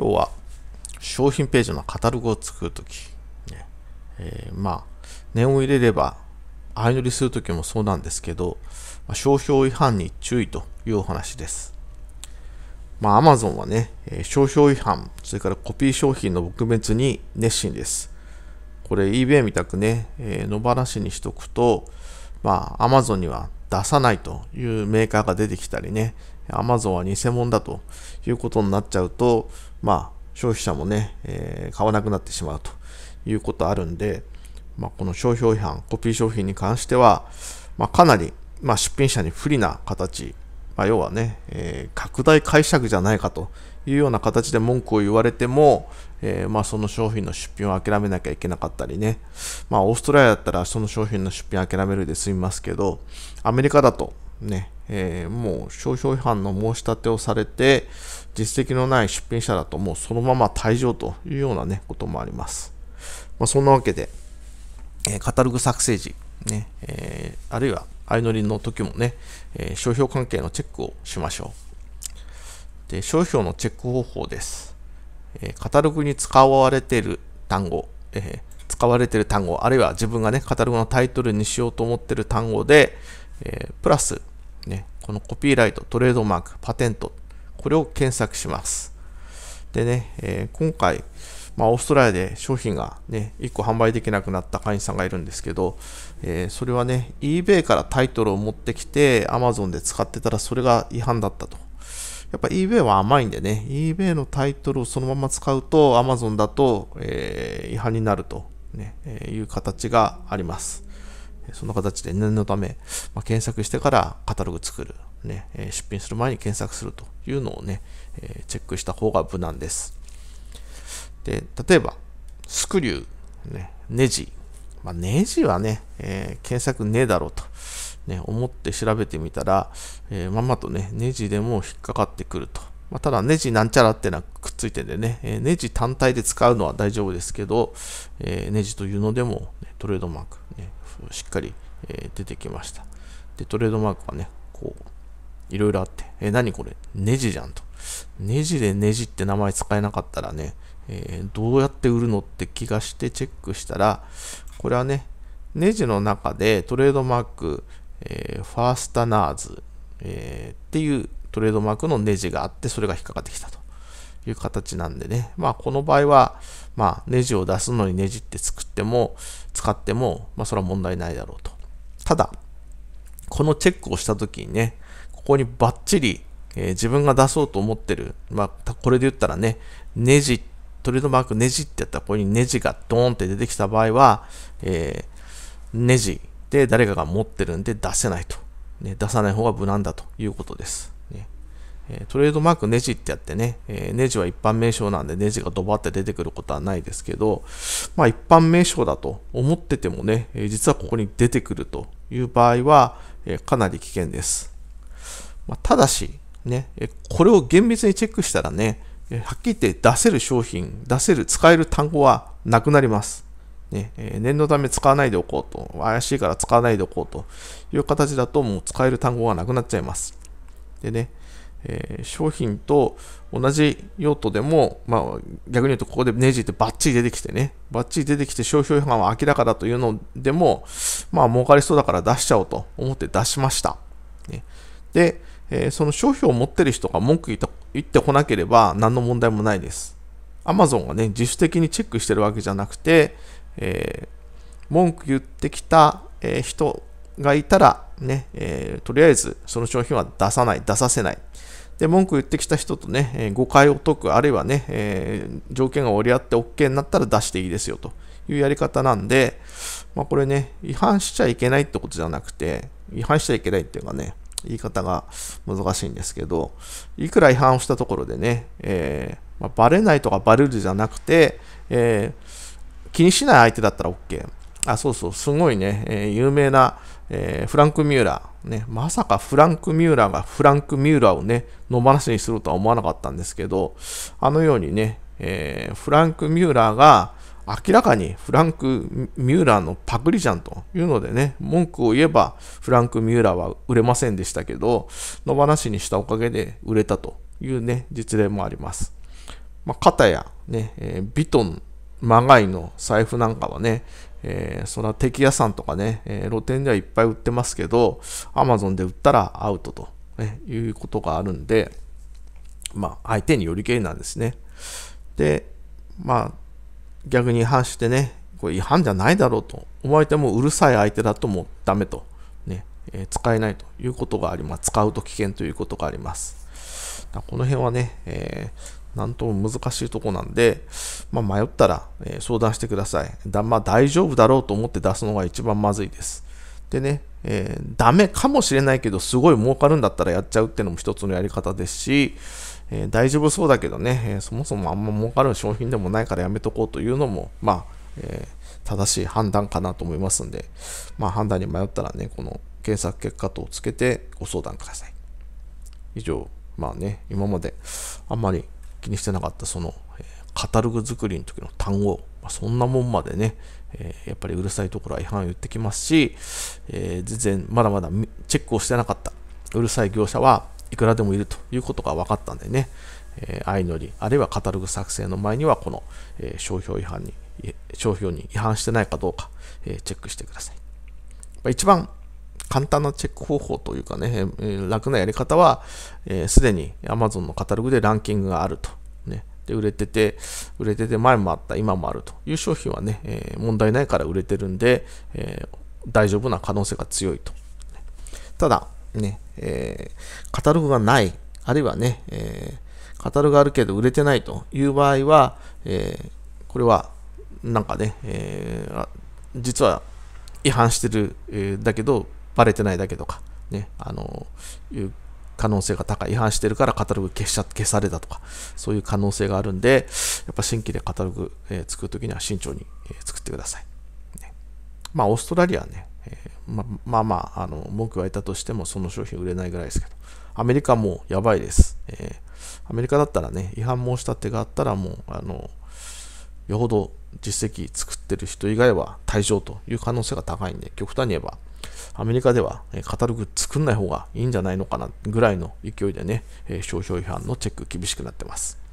今日は商品ページのカタログを作るとき、ねえー、まあ、念を入れれば、相乗りするときもそうなんですけど、まあ、商標違反に注意というお話です。まあ、アマゾンはね、えー、商標違反、それからコピー商品の撲滅に熱心です。これ eBay みたくね、えー、野放しにしとくと、まあ、Amazon には出さないというメーカーが出てきたりね、Amazon は偽物だということになっちゃうと、まあ、消費者もね、えー、買わなくなってしまうということあるんで、まあ、この商標違反、コピー商品に関しては、まあ、かなり、まあ、出品者に不利な形、まあ、要はね、えー、拡大解釈じゃないかというような形で文句を言われても、えー、まあ、その商品の出品を諦めなきゃいけなかったりね、まあ、オーストラリアだったらその商品の出品諦めるで済みますけど、アメリカだと、ね、えー、もう商標違反の申し立てをされて、実績のない出品者だともうそのまま退場というようなね、こともあります。まあ、そんなわけで、えカタログ作成時、ね、えー、あるいは相乗りの時もね、えー、商標関係のチェックをしましょう。で、商標のチェック方法です。えカタログに使われている単語、え使われている単語、あるいは自分がね、カタログのタイトルにしようと思っている単語で、えプラスね、このコピーライト、トレードマーク、パテント、これを検索します。でね、えー、今回、まあ、オーストラリアで商品がね、1個販売できなくなった会員さんがいるんですけど、えー、それはね、eBay からタイトルを持ってきて、Amazon で使ってたらそれが違反だったと。やっぱ eBay は甘いんでね、eBay のタイトルをそのまま使うと、Amazon だと、えー、違反になると、ねえいう形があります。そんな形で念のため、まあ、検索してからカタログ作る、ね、え出品する前に検索するというのをね、えチェックした方が無難です。で、例えば、スクリュー、ね、ネジ。まあ、ネジはね、えー、検索ねえだろうと、ね、思って調べてみたら、えー、まんまとね、ネジでも引っかかってくると。まあ、ただ、ネジなんちゃらってのはくっついてんでね、えー、ネジ単体で使うのは大丈夫ですけど、えネジというのでも、トレードマーク、ね、しっかり、え出てきました。で、トレードマークはね、こう、いろいろあって、えー、何これネジじゃんと。ネジでネジって名前使えなかったらね、えー、どうやって売るのって気がしてチェックしたら、これはね、ネジの中でトレードマーク、えー、ファースタナーズ、えっていうトレードマークのネジがあって、それが引っかかってきたという形なんでね。まあ、この場合は、まあ、ネジを出すのにネジって作っても、使っても、まあ、それは問題ないだろうと。ただ、このチェックをした時にね、ここにバッチリ、えー、自分が出そうと思ってる、まあ、これで言ったらね、ネジ、トレードマークネジってやったら、ここにネジがドーンって出てきた場合は、えー、ネジで誰かが持ってるんで出せないと。ね、出さない方が無難だということです。えトレードマークネジってやってね、えネジは一般名称なんでネジがドバって出てくることはないですけど、まあ一般名称だと思っててもね、え実はここに出てくるという場合は、えかなり危険です。まあ、ただし、ね、えこれを厳密にチェックしたらね、はっきり言って出せる商品、出せる、使える単語はなくなります。ね、え念のため使わないでおこうと、怪しいから使わないでおこうという形だともう使える単語がなくなっちゃいます。でね、えー、商品と同じ用途でも、まあ、逆に言うとここでネジってバッチリ出てきてね、バッチリ出てきて商標違反は明らかだというのでも、まあ儲かりそうだから出しちゃおうと思って出しました。ね、で、えー、その商標を持ってる人が文句言った言ってこなければ何の問題もないです。Amazon がね、自主的にチェックしてるわけじゃなくて、えー、文句言ってきた、え人がいたら、ね、えー、とりあえずその商品は出さない、出させない。で、文句言ってきた人とね、えー、誤解を解く、あるいはね、えー、条件が折り合って OK になったら出していいですよというやり方なんで、まあ、これね、違反しちゃいけないってことじゃなくて、違反しちゃいけないっていうかね、言い方が難しいんですけど、いくら違反をしたところでね、えーまあ、バレないとかバレるじゃなくて、えー、気にしない相手だったら OK。あ、そうそう、すごいね、えー、有名な、えー、フランク・ミューラー、ね。まさかフランク・ミューラーがフランク・ミューラーをね、野放しにするとは思わなかったんですけど、あのようにね、えー、フランク・ミューラーが明らかにフランク・ミューラーのパクリじゃんというのでね、文句を言えばフランク・ミューラーは売れませんでしたけど、野放しにしたおかげで売れたというね、実例もあります。まあ、やね、えー、ビトンまがいの財布なんかはね、えー、そら敵屋さんとかね、えー、露店ではいっぱい売ってますけど、アマゾンで売ったらアウトと、ね、いうことがあるんで、まあ、相手によりけりなんですね。で、まあ、逆に違反してね、これ違反じゃないだろうと思われてもうるさい相手だともうダメと、ねえー、使えないということがあります。使うと危険ということがあります。この辺はね、えー、なんとも難しいとこなんで、まあ、迷ったら、え相談してください。だまあ、大丈夫だろうと思って出すのが一番まずいです。でね、えー、ダメかもしれないけど、すごい儲かるんだったらやっちゃうってのも一つのやり方ですし、えー、大丈夫そうだけどね、えー、そもそもあんま儲かる商品でもないからやめとこうというのも、まあ、え正しい判断かなと思いますんで、まあ、判断に迷ったらね、この検索結果等をつけてご相談ください。以上、まあね、今まであんまり気にしてなかったその、えカタログ作りの時の単語、まあ、そんなもんまでね、えー、やっぱりうるさいところは違反を言ってきますし、えー、全然まだまだチェックをしてなかったうるさい業者はいくらでもいるということが分かったんでね、えー、愛のり、あるいはカタログ作成の前には、この、えー、商標違反に、商標に違反してないかどうか、えー、チェックしてください。一番簡単なチェック方法というかね、えー、楽なやり方は、す、えー、で、に Amazon のカタログでランキングがあると。ね、で売れてて、売れてて前もあった、今もあるという商品はね、えー、問題ないから売れてるんで、え大丈夫な可能性が強いと。ただ、ね、えカタログがない、あるいはね、えカタログがあるけど売れてないという場合は、えこれはなんかね、えー、実は違反してる、えー、だけどバレてないだけとか、ね、あの、いう可能性が高い。違反してるからカタログ消しちゃ消されたとか、そういう可能性があるんで、やっぱ新規でカタログ、えー、作るときには慎重に、えー、作ってください。ね、まあ、オーストラリアはね、えー、ままあまあ、あの、文句は言ったとしても、その商品売れないぐらいですけど、アメリカもやばいです。えー、アメリカだったらね、違反申し立てがあったらもう、あの、よほど実績作ってる人以外は退場という可能性が高いんで、極端に言えば、アメリカではカタログ作んない方がいいんじゃないのかなぐらいの勢いでね、商標違反のチェック厳しくなってます。